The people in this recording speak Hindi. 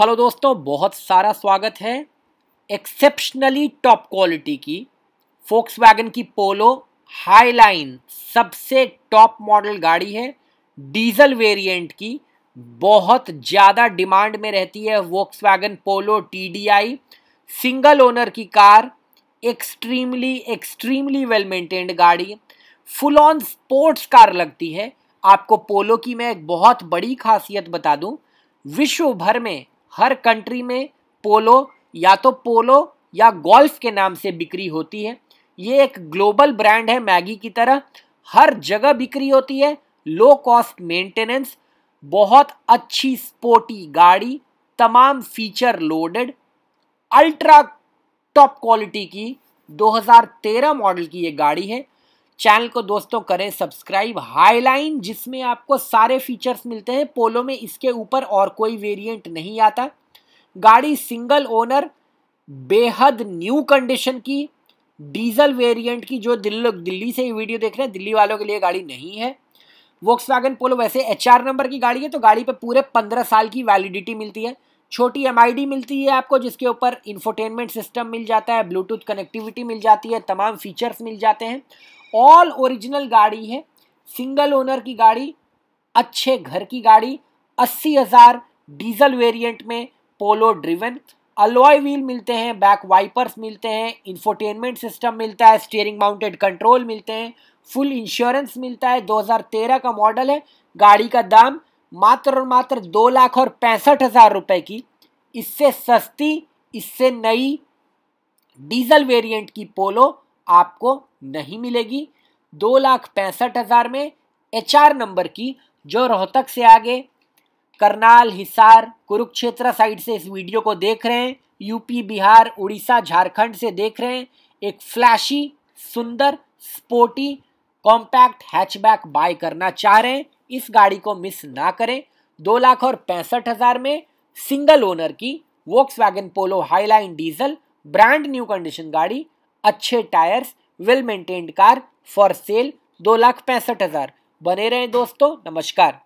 हेलो दोस्तों बहुत सारा स्वागत है एक्सेप्शनली टॉप क्वालिटी की फोक्स वैगन की पोलो हाईलाइन सबसे टॉप मॉडल गाड़ी है डीजल वेरिएंट की बहुत ज़्यादा डिमांड में रहती है वोक्स वैगन पोलो टी सिंगल ओनर की car extremely extremely well maintained गाड़ी फुल ऑन स्पोर्ट्स कार लगती है आपको पोलो की मैं एक बहुत बड़ी खासियत बता दूं विश्व भर में हर कंट्री में पोलो या तो पोलो या गोल्फ के नाम से बिक्री होती है ये एक ग्लोबल ब्रांड है मैगी की तरह हर जगह बिक्री होती है लो कॉस्ट मेंटेनेंस बहुत अच्छी स्पोर्टी गाड़ी तमाम feature loaded ultra top quality की 2013 मॉडल की ये गाड़ी है चैनल को दोस्तों करें सब्सक्राइब हाईलाइन जिसमें आपको सारे फीचर्स मिलते हैं पोलो में इसके ऊपर और कोई वेरिएंट नहीं आता गाड़ी सिंगल ओनर बेहद न्यू कंडीशन की डीजल वेरिएंट की जो दिल्ली दिल्ली से ये वीडियो देख रहे हैं दिल्ली वालों के लिए गाड़ी नहीं है वोक्स पोलो वैसे एच नंबर की गाड़ी है तो गाड़ी पे पूरे पंद्रह साल की वैलिडिटी मिलती है छोटी एम मिलती है आपको जिसके ऊपर इंफोटेनमेंट सिस्टम मिल जाता है ब्लूटूथ कनेक्टिविटी मिल जाती है तमाम फीचर्स मिल जाते हैं ऑल ओरिजिनल गाड़ी है सिंगल ओनर की गाड़ी अच्छे घर की गाड़ी अस्सी हज़ार डीजल वेरिएंट में पोलो ड्रिवन अलॉय व्हील मिलते हैं बैक वाइपर्स मिलते हैं इंफोटेनमेंट सिस्टम मिलता है स्टीयरिंग माउंटेड कंट्रोल मिलते हैं फुल इंश्योरेंस मिलता है 2013 का मॉडल है गाड़ी का दाम मात्र और मात्र दो लाख और पैंसठ हज़ार रुपये की इससे सस्ती इससे नई डीजल वेरिएंट की पोलो आपको नहीं मिलेगी दो लाख पैंसठ हज़ार में एच नंबर की जो रोहतक से आगे करनाल हिसार कुरुक्षेत्र साइड से इस वीडियो को देख रहे हैं यूपी बिहार उड़ीसा झारखंड से देख रहे हैं एक फ्लैशी सुंदर स्पोर्टी कॉम्पैक्ट हैचबैक बाय करना चाह रहे हैं इस गाड़ी को मिस ना करें दो लाख और पैंसठ हज़ार में सिंगल ओनर की Volkswagen Polo Highline diesel brand new condition गाड़ी अच्छे tyres well maintained car for sale दो लाख पैंसठ हज़ार बने रहें दोस्तों नमस्कार